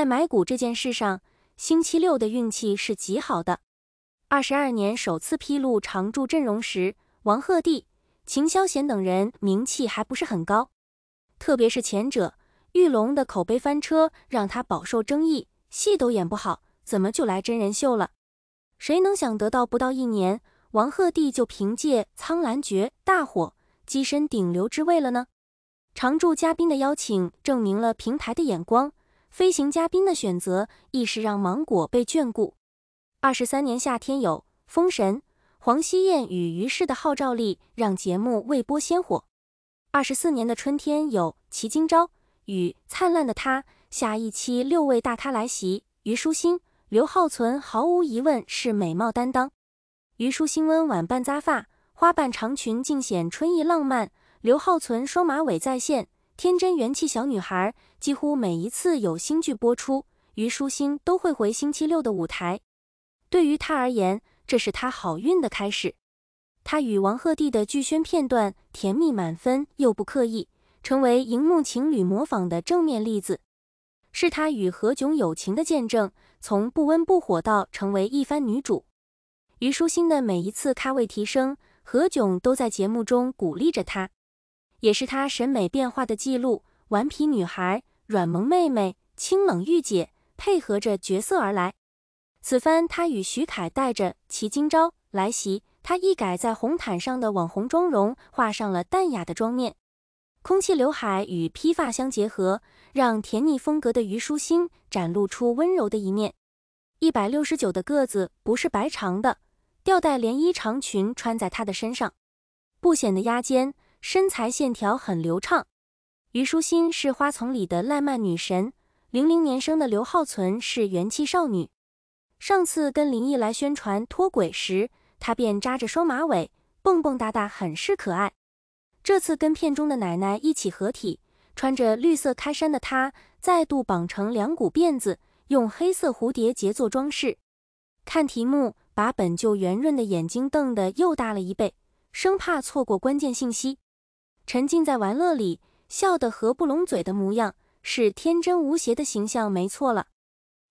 在买股这件事上，星期六的运气是极好的。二十二年首次披露常驻阵容时，王鹤棣、秦霄贤等人名气还不是很高。特别是前者，玉龙的口碑翻车，让他饱受争议，戏都演不好，怎么就来真人秀了？谁能想得到，不到一年，王鹤棣就凭借《苍兰诀》大火，跻身顶流之位了呢？常驻嘉宾的邀请证明了平台的眼光。飞行嘉宾的选择亦是让芒果被眷顾。二十三年夏天有封神，黄熙燕与于适的号召力让节目未播先火。二十四年的春天有齐金钊与灿烂的他。下一期六位大咖来袭，虞书欣、刘浩存毫无疑问是美貌担当。虞书欣温婉半扎发，花瓣长裙尽显春意浪漫。刘浩存双马尾再现。天真元气小女孩，几乎每一次有新剧播出，虞书欣都会回星期六的舞台。对于她而言，这是她好运的开始。她与王鹤棣的剧宣片段甜蜜满分又不刻意，成为荧幕情侣模仿的正面例子，是她与何炅友情的见证。从不温不火到成为一番女主，虞书欣的每一次咖位提升，何炅都在节目中鼓励着她。也是她审美变化的记录，顽皮女孩、软萌妹妹、清冷御姐，配合着角色而来。此番她与徐凯带着齐今朝来袭，她一改在红毯上的网红妆容，画上了淡雅的妆面，空气刘海与披发相结合，让甜腻风格的虞书欣展露出温柔的一面。一百六十九的个子不是白长的，吊带连衣长裙穿在她的身上，不显得压肩。身材线条很流畅，虞书欣是花丛里的烂漫女神。零零年生的刘浩存是元气少女。上次跟林毅来宣传《脱轨》时，她便扎着双马尾，蹦蹦哒哒，很是可爱。这次跟片中的奶奶一起合体，穿着绿色开衫的她，再度绑成两股辫子，用黑色蝴蝶结做装饰。看题目，把本就圆润的眼睛瞪得又大了一倍，生怕错过关键信息。沉浸在玩乐里，笑得合不拢嘴的模样是天真无邪的形象，没错了。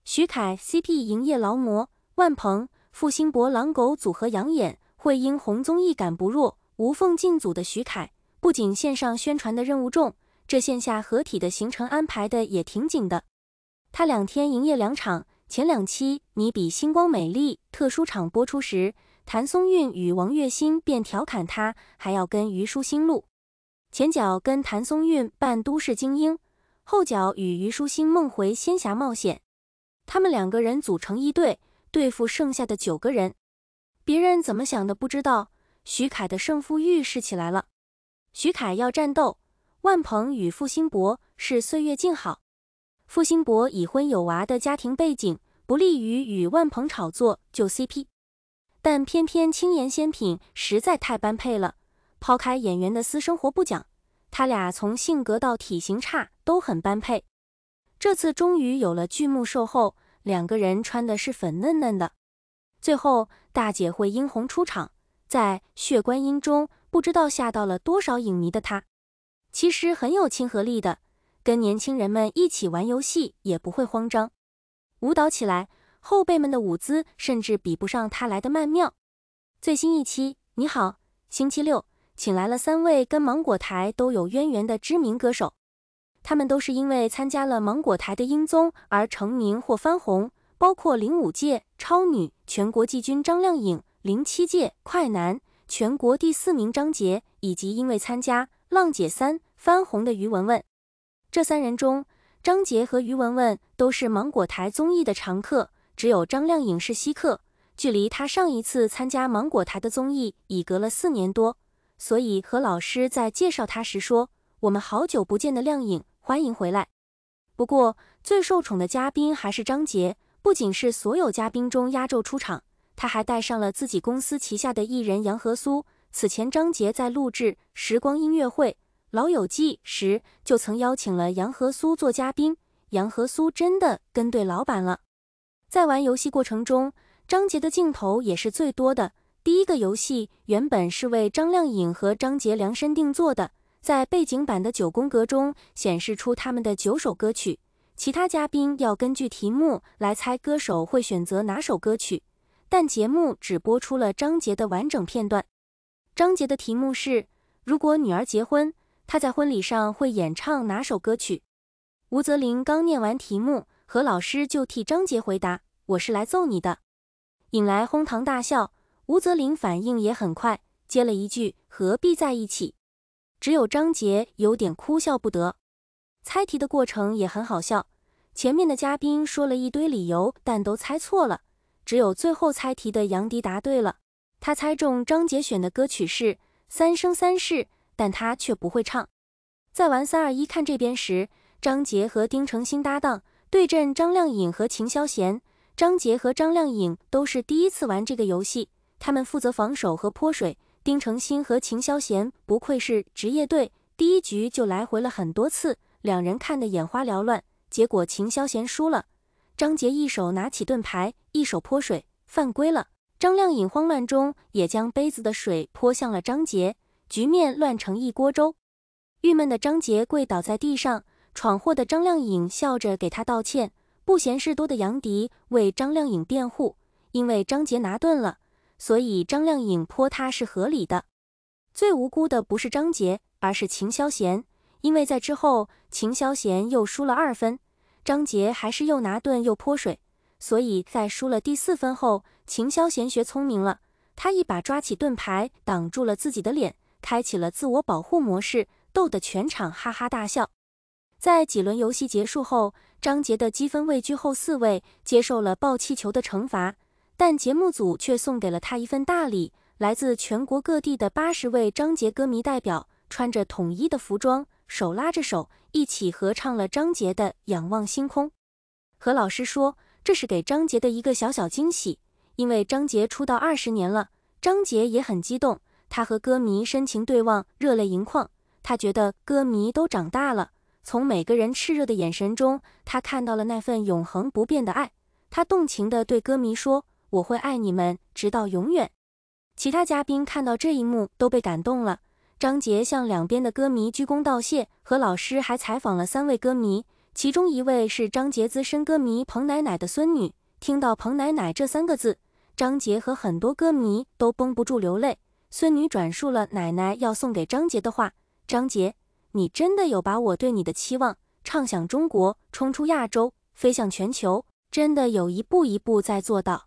徐凯 CP 营业劳模万鹏付辛博狼狗组合养眼，惠英红综艺感不弱，无缝进组的徐凯不仅线上宣传的任务重，这线下合体的行程安排的也挺紧的。他两天营业两场，前两期《你比星光美丽》特殊场播出时，谭松韵与王栎鑫便调侃他还要跟虞书欣录。前脚跟谭松韵扮都市精英，后脚与虞书欣梦回仙侠冒险，他们两个人组成一队对付剩下的九个人。别人怎么想的不知道，徐凯的胜负欲是起来了。徐凯要战斗，万鹏与傅辛博是岁月静好。傅辛博已婚有娃的家庭背景不利于与万鹏炒作旧 CP，但偏偏青颜仙品实在太般配了。抛开演员的私生活不讲，他俩从性格到体型差都很般配。这次终于有了剧目售后，两个人穿的是粉嫩嫩的。最后大姐会英红出场，在血观音中不知道吓到了多少影迷的她，其实很有亲和力的，跟年轻人们一起玩游戏也不会慌张。舞蹈起来，后辈们的舞姿甚至比不上她来的曼妙。最新一期你好星期六。请来了三位跟芒果台都有渊源的知名歌手，他们都是因为参加了芒果台的音综而成名或翻红，包括零五届超女全国季军张靓颖，零七届快男全国第四名张杰，以及因为参加《浪姐三》翻红的于文文。这三人中，张杰和于文文都是芒果台综艺的常客，只有张靓颖是稀客，距离他上一次参加芒果台的综艺已隔了四年多。所以，何老师在介绍他时说：“我们好久不见的亮颖，欢迎回来。”不过，最受宠的嘉宾还是张杰，不仅是所有嘉宾中压轴出场，他还带上了自己公司旗下的艺人杨和苏。此前，张杰在录制《时光音乐会·老友记》时，就曾邀请了杨和苏做嘉宾。杨和苏真的跟对老板了。在玩游戏过程中，张杰的镜头也是最多的。第一个游戏原本是为张靓颖和张杰量身定做的，在背景板的九宫格中显示出他们的九首歌曲，其他嘉宾要根据题目来猜歌手会选择哪首歌曲，但节目只播出了张杰的完整片段。张杰的题目是：如果女儿结婚，他在婚礼上会演唱哪首歌曲？吴泽林刚念完题目，何老师就替张杰回答：“我是来揍你的！”引来哄堂大笑。吴泽林反应也很快，接了一句：“何必在一起？”只有张杰有点哭笑不得。猜题的过程也很好笑，前面的嘉宾说了一堆理由，但都猜错了。只有最后猜题的杨迪答对了，他猜中张杰选的歌曲是《三生三世》，但他却不会唱。在玩“三二一看”这边时，张杰和丁程鑫搭档对阵张靓颖和秦霄贤。张杰和张靓颖都是第一次玩这个游戏。他们负责防守和泼水。丁程鑫和秦霄贤不愧是职业队，第一局就来回了很多次，两人看得眼花缭乱。结果秦霄贤输了。张杰一手拿起盾牌，一手泼水，犯规了。张靓颖慌乱中也将杯子的水泼向了张杰，局面乱成一锅粥。郁闷的张杰跪倒在地上，闯祸的张靓颖笑着给他道歉。不嫌事多的杨迪为张靓颖辩护，因为张杰拿盾了。所以张靓颖泼他是合理的。最无辜的不是张杰，而是秦霄贤，因为在之后秦霄贤又输了二分，张杰还是又拿盾又泼水。所以在输了第四分后，秦霄贤学聪明了，他一把抓起盾牌挡住了自己的脸，开启了自我保护模式，逗得全场哈哈大笑。在几轮游戏结束后，张杰的积分位居后四位，接受了爆气球的惩罚。但节目组却送给了他一份大礼，来自全国各地的八十位张杰歌迷代表，穿着统一的服装，手拉着手一起合唱了张杰的《仰望星空》。何老师说，这是给张杰的一个小小惊喜，因为张杰出道二十年了。张杰也很激动，他和歌迷深情对望，热泪盈眶。他觉得歌迷都长大了，从每个人炽热的眼神中，他看到了那份永恒不变的爱。他动情地对歌迷说。我会爱你们直到永远。其他嘉宾看到这一幕都被感动了。张杰向两边的歌迷鞠躬道谢，和老师还采访了三位歌迷，其中一位是张杰资深歌迷彭奶奶的孙女。听到“彭奶奶”这三个字，张杰和很多歌迷都绷不住流泪。孙女转述了奶奶要送给张杰的话：“张杰，你真的有把我对你的期望，唱响中国，冲出亚洲，飞向全球，真的有一步一步在做到。”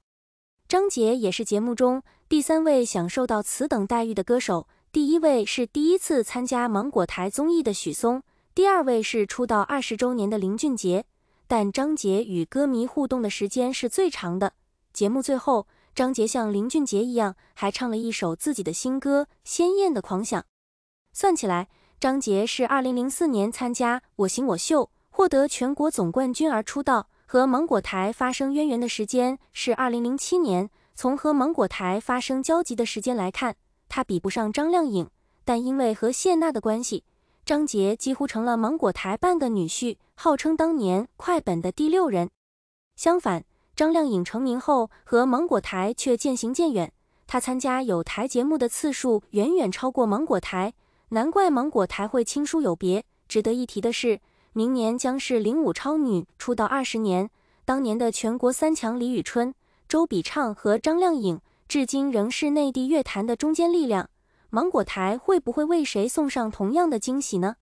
张杰也是节目中第三位享受到此等待遇的歌手，第一位是第一次参加芒果台综艺的许嵩，第二位是出道二十周年的林俊杰。但张杰与歌迷互动的时间是最长的。节目最后，张杰像林俊杰一样，还唱了一首自己的新歌《鲜艳的狂想》。算起来，张杰是二零零四年参加《我型我秀》，获得全国总冠军而出道。和芒果台发生渊源的时间是二零零七年。从和芒果台发生交集的时间来看，他比不上张靓颖，但因为和谢娜的关系，张杰几乎成了芒果台半个女婿，号称当年快本的第六人。相反，张靓颖成名后和芒果台却渐行渐远，她参加有台节目的次数远远超过芒果台，难怪芒果台会亲疏有别。值得一提的是。明年将是零五超女出道二十年，当年的全国三强李宇春、周笔畅和张靓颖，至今仍是内地乐坛的中坚力量。芒果台会不会为谁送上同样的惊喜呢？